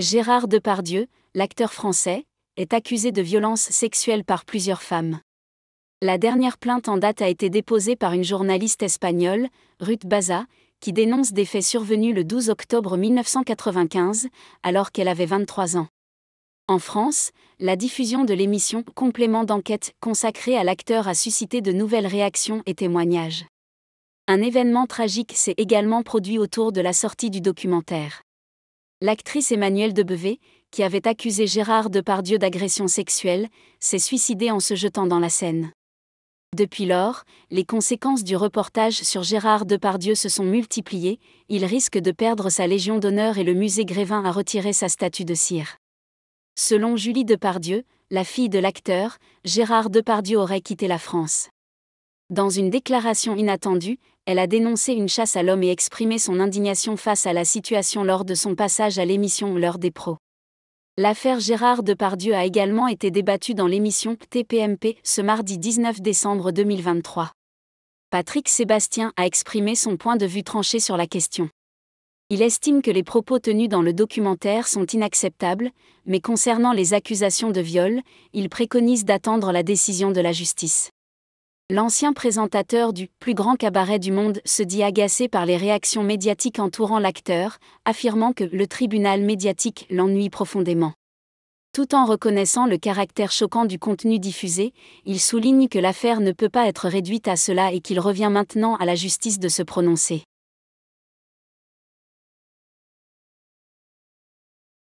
Gérard Depardieu, l'acteur français, est accusé de violences sexuelles par plusieurs femmes. La dernière plainte en date a été déposée par une journaliste espagnole, Ruth Baza, qui dénonce des faits survenus le 12 octobre 1995, alors qu'elle avait 23 ans. En France, la diffusion de l'émission Complément d'enquête consacrée à l'acteur a suscité de nouvelles réactions et témoignages. Un événement tragique s'est également produit autour de la sortie du documentaire. L'actrice Emmanuelle Debevé, qui avait accusé Gérard Depardieu d'agression sexuelle, s'est suicidée en se jetant dans la Seine. Depuis lors, les conséquences du reportage sur Gérard Depardieu se sont multipliées, il risque de perdre sa Légion d'honneur et le musée Grévin a retiré sa statue de cire. Selon Julie Depardieu, la fille de l'acteur, Gérard Depardieu aurait quitté la France. Dans une déclaration inattendue, elle a dénoncé une chasse à l'homme et exprimé son indignation face à la situation lors de son passage à l'émission L'heure des pros. L'affaire Gérard Depardieu a également été débattue dans l'émission TPMP ce mardi 19 décembre 2023. Patrick Sébastien a exprimé son point de vue tranché sur la question. Il estime que les propos tenus dans le documentaire sont inacceptables, mais concernant les accusations de viol, il préconise d'attendre la décision de la justice. L'ancien présentateur du plus grand cabaret du monde se dit agacé par les réactions médiatiques entourant l'acteur, affirmant que le tribunal médiatique l'ennuie profondément. Tout en reconnaissant le caractère choquant du contenu diffusé, il souligne que l'affaire ne peut pas être réduite à cela et qu'il revient maintenant à la justice de se prononcer.